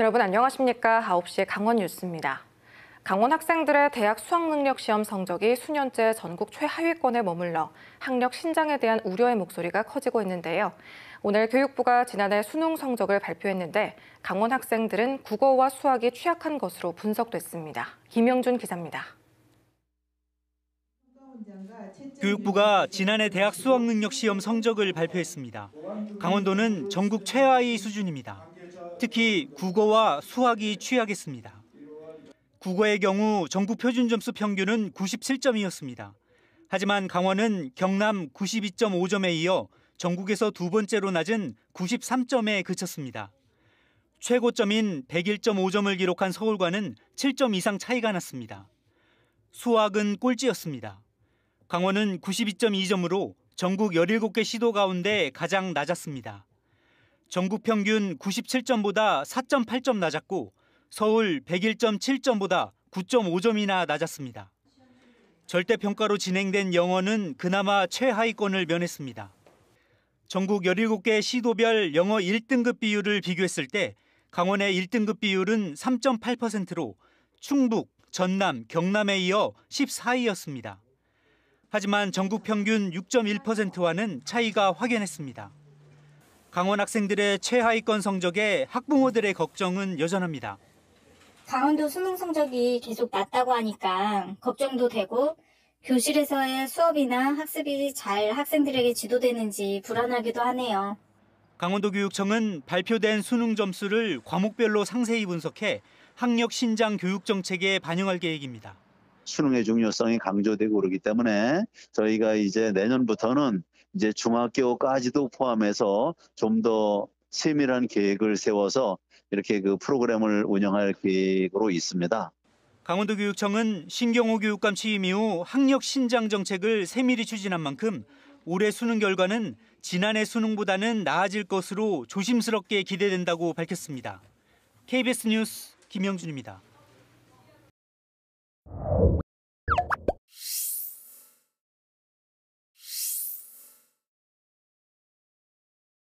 여러분 안녕하십니까? 9시 강원 뉴스입니다. 강원 학생들의 대학 수학능력 시험 성적이 수년째 전국 최하위권에 머물러 학력 신장에 대한 우려의 목소리가 커지고 있는데요. 오늘 교육부가 지난해 수능 성적을 발표했는데 강원 학생들은 국어와 수학이 취약한 것으로 분석됐습니다. 김영준 기자입니다. 교육부가 지난해 대학 수학능력 시험 성적을 발표했습니다. 강원도는 전국 최하위 수준입니다. 특히 국어와 수학이 취약했습니다. 국어의 경우 전국 표준 점수 평균은 97점이었습니다. 하지만 강원은 경남 92.5점에 이어 전국에서 두 번째로 낮은 93점에 그쳤습니다. 최고점인 101.5점을 기록한 서울과는 7점 이상 차이가 났습니다. 수학은 꼴찌였습니다. 강원은 92.2점으로 전국 17개 시도 가운데 가장 낮았습니다. 전국 평균 97점보다 4.8점 낮았고 서울 101.7점보다 9.5점이나 낮았습니다. 절대평가로 진행된 영어는 그나마 최하위권을 면했습니다. 전국 17개 시도별 영어 1등급 비율을 비교했을 때 강원의 1등급 비율은 3.8%로 충북, 전남, 경남에 이어 14위였습니다. 하지만 전국 평균 6.1%와는 차이가 확연했습니다. 강원 학생들의 최하위권 성적에 학부모들의 걱정은 여전합니다. 강원도 수능 성적이 계속 낮다고 하니까 걱정도 되고 교실에서의 수업이나 학습이 잘 학생들에게 지도되는지 불안하기도 하네요. 강원도교육청은 발표된 수능 점수를 과목별로 상세히 분석해 학력 신장 교육 정책에 반영할 계획입니다. 수능의 중요성이 강조되고 그러기 때문에 저희가 이제 내년부터는 이제 중학교까지도 포함해서 좀 더 세밀한 계획을 세워서 이렇게 그 프로그램을 운영할 계획으로 있습니다. 강원도교육청은 신경호 교육감 취임 이후 학력 신장 정책을 세밀히 추진한 만큼 올해 수능 결과는 지난해 수능보다는 나아질 것으로 조심스럽게 기대된다고 밝혔습니다. KBS 뉴스 김영준입니다.